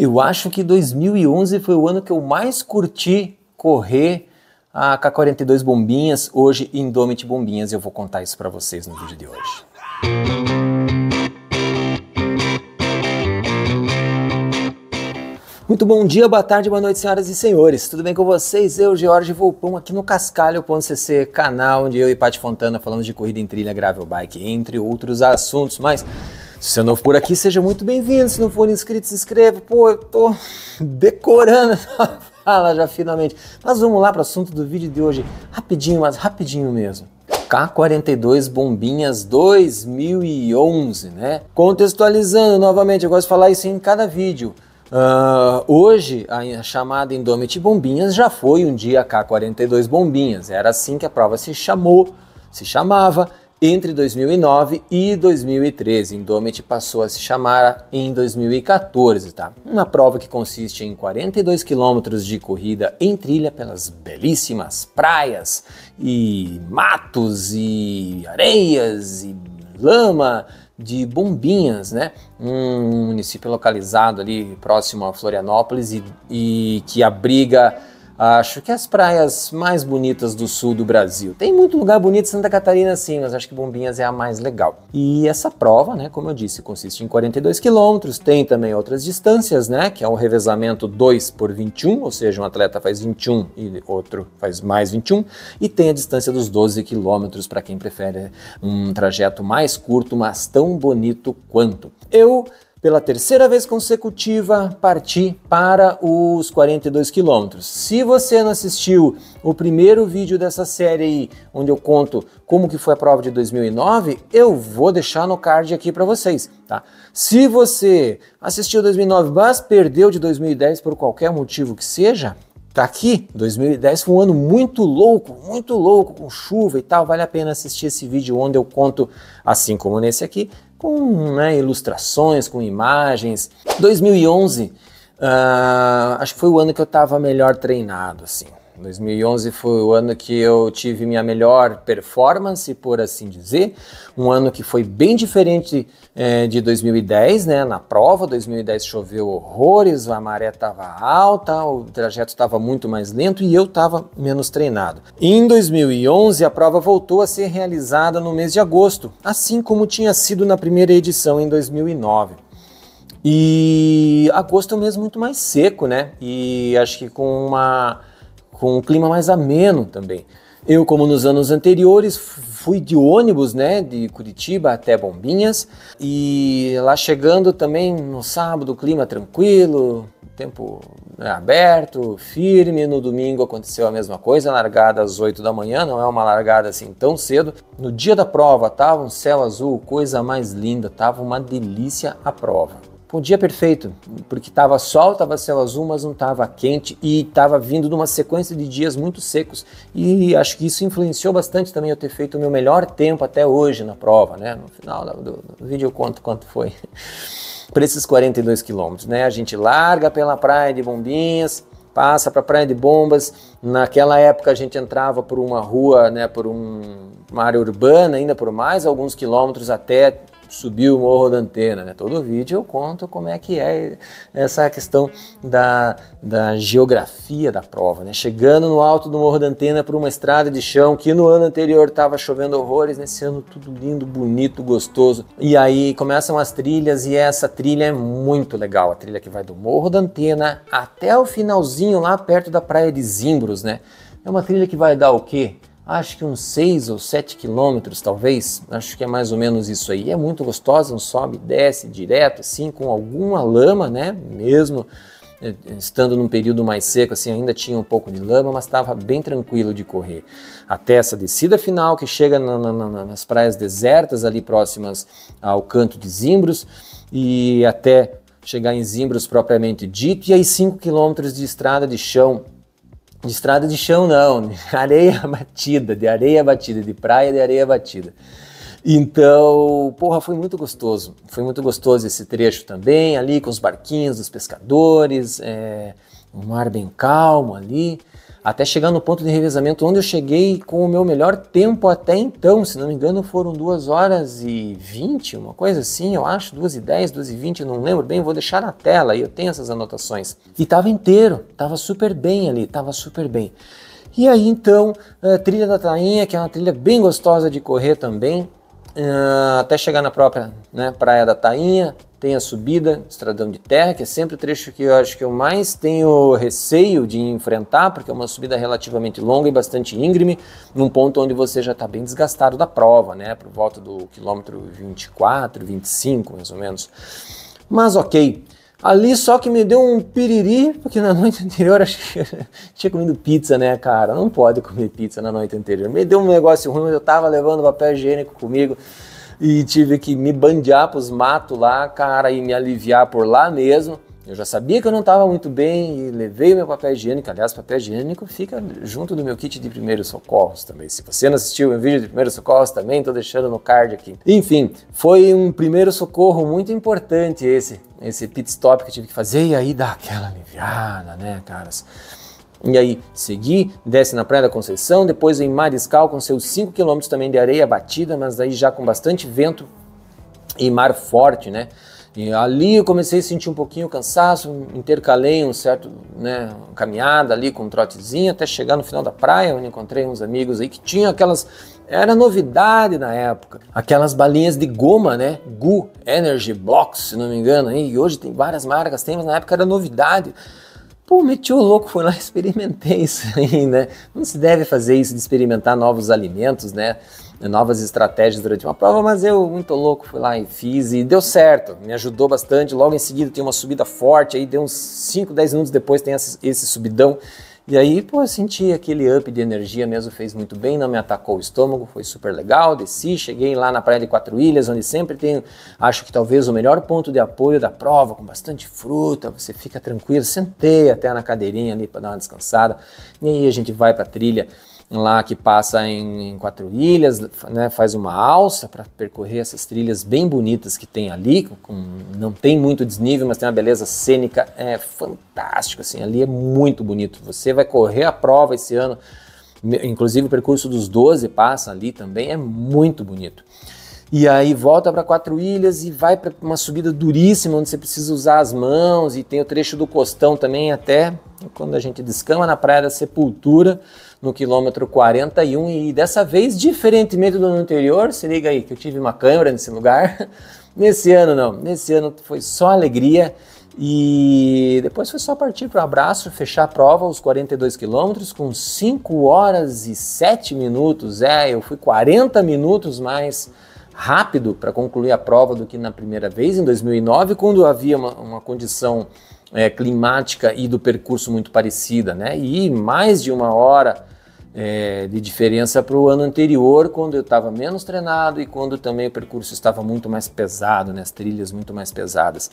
Eu acho que 2011 foi o ano que eu mais curti correr a K42 Bombinhas, hoje Indomit Bombinhas. Eu vou contar isso para vocês no vídeo de hoje. Muito bom dia, boa tarde, boa noite, senhoras e senhores. Tudo bem com vocês? Eu, George Volpão, aqui no Cascalho.cc, canal onde eu e Paty Fontana falamos de corrida em trilha, gravel bike, entre outros assuntos. Mas se você é novo por aqui, seja muito bem-vindo. Se não for inscrito, se inscreva. Pô, eu tô decorando essa fala já finalmente. Mas vamos lá para o assunto do vídeo de hoje. Rapidinho, mas rapidinho mesmo. K42 Bombinhas 2011, né? Contextualizando novamente, eu gosto de falar isso em cada vídeo. Uh, hoje, a chamada Indomit Bombinhas já foi um dia K42 Bombinhas. Era assim que a prova se chamou, se chamava entre 2009 e 2013. Indomit passou a se chamar em 2014, tá? Uma prova que consiste em 42 quilômetros de corrida em trilha pelas belíssimas praias e matos e areias e lama de Bombinhas, né? Um município localizado ali próximo a Florianópolis e, e que abriga Acho que as praias mais bonitas do sul do Brasil. Tem muito lugar bonito em Santa Catarina, sim, mas acho que Bombinhas é a mais legal. E essa prova, né, como eu disse, consiste em 42 quilômetros, tem também outras distâncias, né, que é um revezamento 2 por 21, ou seja, um atleta faz 21 e outro faz mais 21, e tem a distância dos 12 quilômetros para quem prefere um trajeto mais curto, mas tão bonito quanto. Eu pela terceira vez consecutiva, parti para os 42 quilômetros. Se você não assistiu o primeiro vídeo dessa série aí, onde eu conto como que foi a prova de 2009, eu vou deixar no card aqui para vocês, tá? Se você assistiu 2009, mas perdeu de 2010 por qualquer motivo que seja, tá aqui. 2010 foi um ano muito louco, muito louco, com chuva e tal. Vale a pena assistir esse vídeo onde eu conto, assim como nesse aqui, com né, ilustrações, com imagens. 2011, uh, ah, acho que foi o ano que eu estava melhor treinado, assim. 2011 foi o ano que eu tive minha melhor performance, por assim dizer. Um ano que foi bem diferente é, de 2010, né? Na prova, 2010 choveu horrores, a maré estava alta, o trajeto estava muito mais lento e eu estava menos treinado. Em 2011, a prova voltou a ser realizada no mês de agosto, assim como tinha sido na primeira edição em 2009. E agosto é um mês muito mais seco, né? E acho que com uma com um clima mais ameno também. Eu, como nos anos anteriores, fui de ônibus, né, de Curitiba até Bombinhas, e lá chegando também no sábado, clima tranquilo, tempo né, aberto, firme. No domingo aconteceu a mesma coisa, largada às 8 da manhã, não é uma largada assim tão cedo. No dia da prova tava um céu azul, coisa mais linda, tava uma delícia a prova um dia perfeito, porque estava sol, estava céu azul, mas não estava quente e estava vindo de uma sequência de dias muito secos. E acho que isso influenciou bastante também eu ter feito o meu melhor tempo até hoje na prova, né? No final do, do, do vídeo eu conto quanto foi para esses 42 quilômetros, né? A gente larga pela praia de Bombinhas, passa para a praia de Bombas. Naquela época a gente entrava por uma rua, né? Por um, uma área urbana ainda por mais alguns quilômetros até Subiu o morro da antena. Né? Todo vídeo eu conto como é que é essa questão da, da geografia da prova. Né? Chegando no alto do morro da antena por uma estrada de chão que no ano anterior estava chovendo horrores, nesse ano tudo lindo, bonito, gostoso. E aí começam as trilhas e essa trilha é muito legal. A trilha que vai do morro da antena até o finalzinho lá perto da praia de Zimbros, né? É uma trilha que vai dar o quê? acho que uns 6 ou 7 quilômetros, talvez. Acho que é mais ou menos isso aí. É muito gostosa, um sobe, desce direto, assim, com alguma lama, né? Mesmo eh, estando num período mais seco, assim, ainda tinha um pouco de lama, mas estava bem tranquilo de correr. Até essa descida final, que chega na, na, na, nas praias desertas, ali próximas ao canto de Zimbros, e até chegar em Zimbros propriamente dito, e aí 5 quilômetros de estrada de chão de estrada de chão, não. Areia batida, de areia batida, de praia de areia batida. Então, porra, foi muito gostoso. Foi muito gostoso esse trecho também, ali com os barquinhos dos pescadores, é, um mar bem calmo ali até chegar no ponto de revezamento onde eu cheguei com o meu melhor tempo até então, se não me engano foram 2 horas e 20, uma coisa assim, eu acho, 2 e 10, 2 e 20, não lembro bem, vou deixar na tela aí eu tenho essas anotações. E tava inteiro, tava super bem ali, tava super bem. E aí então, eh, trilha da Tainha, que é uma trilha bem gostosa de correr também, ah, até chegar na própria né, Praia da Tainha, tem a subida, estradão de terra, que é sempre o trecho que eu acho que eu mais tenho receio de enfrentar, porque é uma subida relativamente longa e bastante íngreme, num ponto onde você já está bem desgastado da prova, né? Por volta do quilômetro 24, 25, mais ou menos. Mas ok, Ali só que me deu um piriri, porque na noite anterior eu tinha comido pizza, né, cara? Não pode comer pizza na noite anterior. Me deu um negócio ruim, mas eu tava levando papel higiênico comigo e tive que me bandear pros matos lá, cara, e me aliviar por lá mesmo. Eu já sabia que eu não estava muito bem e levei o meu papel higiênico. Aliás, papel higiênico fica junto do meu kit de primeiros socorros também. Se você não assistiu o vídeo de primeiros socorros também, estou deixando no card aqui. Enfim, foi um primeiro socorro muito importante esse, esse pit stop que eu tive que fazer e aí dá aquela aliviada, né, caras? E aí, segui, desce na Praia da Conceição, depois em Mariscal com seus 5 km também de areia batida, mas aí já com bastante vento e mar forte, né? E ali eu comecei a sentir um pouquinho o cansaço, intercalei um certo, né, caminhada ali com um trotezinho até chegar no final da praia, onde encontrei uns amigos aí que tinham aquelas era novidade na época, aquelas balinhas de goma, né? Gu Energy Blocks, se não me engano, e hoje tem várias marcas, tem, mas na época era novidade. Pô, meti o louco, fui lá experimentei isso aí, né? Não se deve fazer isso de experimentar novos alimentos, né? novas estratégias durante uma prova, mas eu, muito louco, fui lá e fiz e deu certo, me ajudou bastante. Logo em seguida tem uma subida forte, aí deu uns 5, 10 minutos depois tem esse, esse subidão. E aí, pô, eu senti aquele up de energia mesmo, fez muito bem, não me atacou o estômago, foi super legal, desci, cheguei lá na Praia de Quatro Ilhas, onde sempre tem, acho que talvez o melhor ponto de apoio da prova, com bastante fruta, você fica tranquilo, sentei até na cadeirinha ali para dar uma descansada, e aí a gente vai para a trilha lá que passa em, em quatro ilhas, né, faz uma alça para percorrer essas trilhas bem bonitas que tem ali, com, não tem muito desnível, mas tem uma beleza cênica é fantástica, assim, ali é muito bonito. Você vai correr a prova esse ano, inclusive o percurso dos 12 passa ali também, é muito bonito. E aí volta para Quatro Ilhas e vai para uma subida duríssima, onde você precisa usar as mãos, e tem o trecho do Costão também, até quando a gente descama na Praia da Sepultura, no quilômetro 41. E dessa vez, diferentemente do ano anterior, se liga aí que eu tive uma câmera nesse lugar. Nesse ano não, nesse ano foi só alegria. E depois foi só partir para o abraço, fechar a prova, os 42 quilômetros, com 5 horas e 7 minutos. É, eu fui 40 minutos mais rápido para concluir a prova do que na primeira vez, em 2009, quando havia uma, uma condição é, climática e do percurso muito parecida, né? E mais de uma hora é, de diferença para o ano anterior, quando eu estava menos treinado e quando também o percurso estava muito mais pesado, né, as trilhas muito mais pesadas.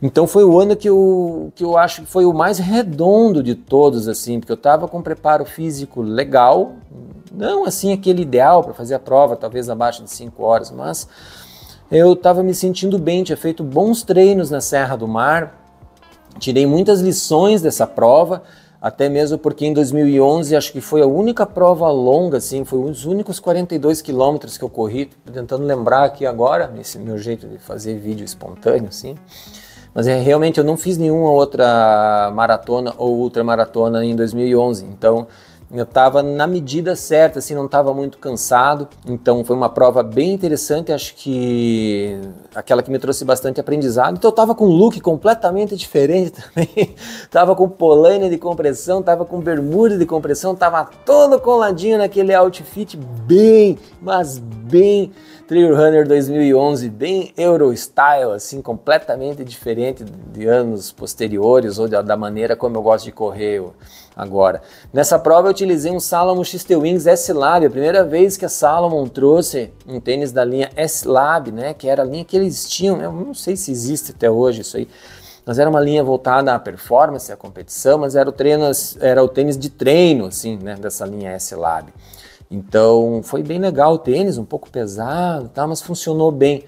Então foi o ano que eu, que eu acho que foi o mais redondo de todos, assim, porque eu estava com um preparo físico legal, não assim aquele ideal para fazer a prova, talvez abaixo de 5 horas, mas eu estava me sentindo bem, tinha feito bons treinos na Serra do Mar, tirei muitas lições dessa prova até mesmo porque em 2011 acho que foi a única prova longa, assim, foi um dos únicos 42 quilômetros que eu corri, tentando lembrar aqui agora, nesse meu jeito de fazer vídeo espontâneo, assim, mas é, realmente eu não fiz nenhuma outra maratona ou ultramaratona em 2011, então eu estava na medida certa, assim, não estava muito cansado. Então foi uma prova bem interessante, acho que aquela que me trouxe bastante aprendizado. Então eu estava com um look completamente diferente também. tava com polânia de compressão, tava com bermuda de compressão, tava todo coladinho naquele outfit bem, mas bem Trail Runner 2011, bem Eurostyle, assim, completamente diferente de anos posteriores ou da maneira como eu gosto de correr. Eu agora. Nessa prova eu utilizei um Salomon XT Wings S-Lab, a primeira vez que a Salomon trouxe um tênis da linha S-Lab, né, que era a linha que eles tinham, né, eu não sei se existe até hoje isso aí, mas era uma linha voltada à performance, à competição, mas era o, treino, era o tênis de treino, assim, né, dessa linha S-Lab. Então foi bem legal o tênis, um pouco pesado, tá, mas funcionou bem.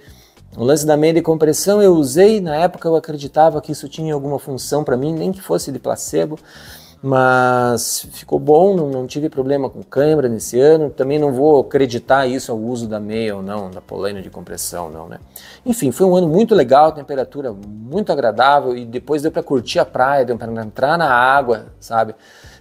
O lance da meia de compressão eu usei, na época eu acreditava que isso tinha alguma função para mim, nem que fosse de placebo, mas ficou bom, não, não, tive problema com câimbra nesse ano. Também não vou acreditar isso ao uso da meia ou não, da polêmica de compressão, não, né? Enfim, foi um ano muito legal, temperatura muito agradável e depois deu para curtir a praia, deu para entrar na água, sabe?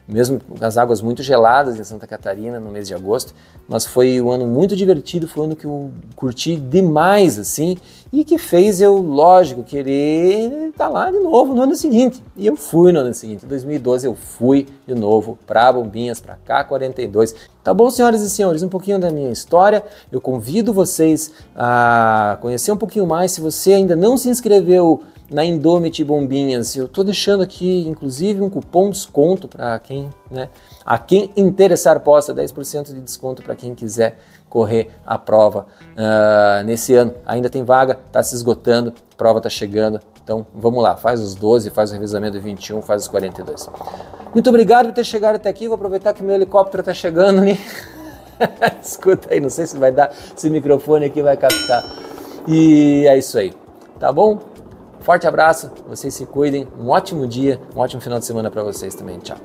mesmo nas águas muito geladas em Santa Catarina no mês de agosto, mas foi um ano muito divertido, foi um ano que eu curti demais assim e que fez eu, lógico, querer estar tá lá de novo no ano seguinte. E eu fui no ano seguinte, em 2012 eu fui de novo para Bombinhas, para K42. Tá bom, senhoras e senhores, um pouquinho da minha história. Eu convido vocês a conhecer um pouquinho mais. Se você ainda não se inscreveu na Indomit Bombinhas. Eu estou deixando aqui, inclusive, um cupom desconto para quem, né? A quem interessar possa, 10% de desconto para quem quiser correr a prova uh, nesse ano. Ainda tem vaga, está se esgotando, a prova está chegando. Então vamos lá, faz os 12, faz o revisamento de 21, faz os 42. Muito obrigado por ter chegado até aqui. Vou aproveitar que meu helicóptero está chegando ali. Escuta aí, não sei se vai dar, se o microfone aqui vai captar. E é isso aí, tá bom? Forte abraço, vocês se cuidem, um ótimo dia, um ótimo final de semana para vocês também. Tchau.